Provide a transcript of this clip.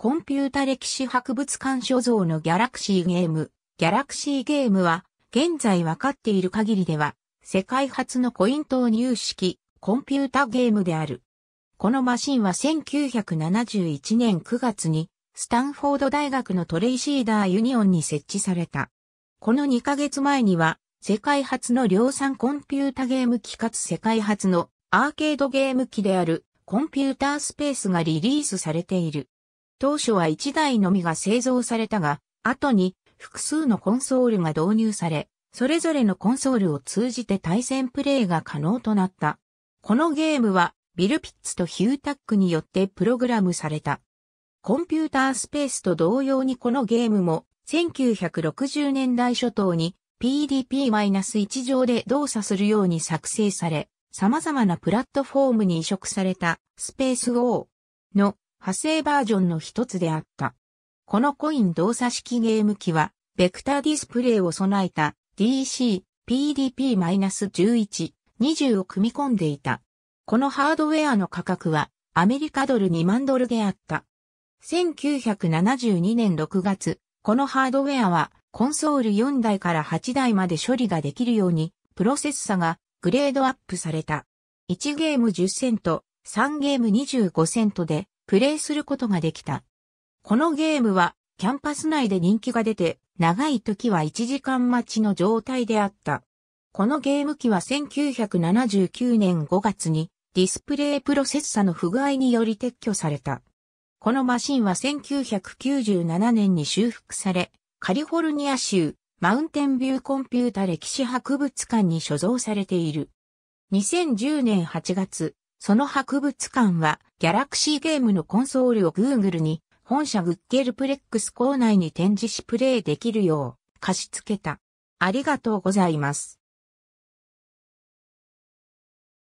コンピュータ歴史博物館所蔵のギャラクシーゲーム。ギャラクシーゲームは、現在わかっている限りでは、世界初のコイン投入式、コンピュータゲームである。このマシンは1971年9月に、スタンフォード大学のトレイシーダーユニオンに設置された。この2ヶ月前には、世界初の量産コンピュータゲーム機かつ世界初のアーケードゲーム機であるコンピュータースペースがリリースされている。当初は1台のみが製造されたが、後に複数のコンソールが導入され、それぞれのコンソールを通じて対戦プレイが可能となった。このゲームは、ビル・ピッツとヒュー・タックによってプログラムされた。コンピュータースペースと同様にこのゲームも、1960年代初頭に PDP-1 上で動作するように作成され、様々なプラットフォームに移植されたスペース O の派生バージョンの一つであった。このコイン動作式ゲーム機は、ベクターディスプレイを備えた DC、PDP-11、20を組み込んでいた。このハードウェアの価格はアメリカドル2万ドルであった。1972年6月、このハードウェアはコンソール4台から8台まで処理ができるように、プロセッサがグレードアップされた。1ゲーム10セント、3ゲーム25セントでプレイすることができた。このゲームはキャンパス内で人気が出て、長い時は1時間待ちの状態であった。このゲーム機は1979年5月にディスプレイプロセッサの不具合により撤去された。このマシンは1997年に修復され、カリフォルニア州マウンテンビューコンピュータ歴史博物館に所蔵されている。2010年8月、その博物館は、ギャラクシーゲームのコンソールを Google に、本社グッゲルプレックス構内に展示しプレイできるよう、貸し付けた。ありがとうございます。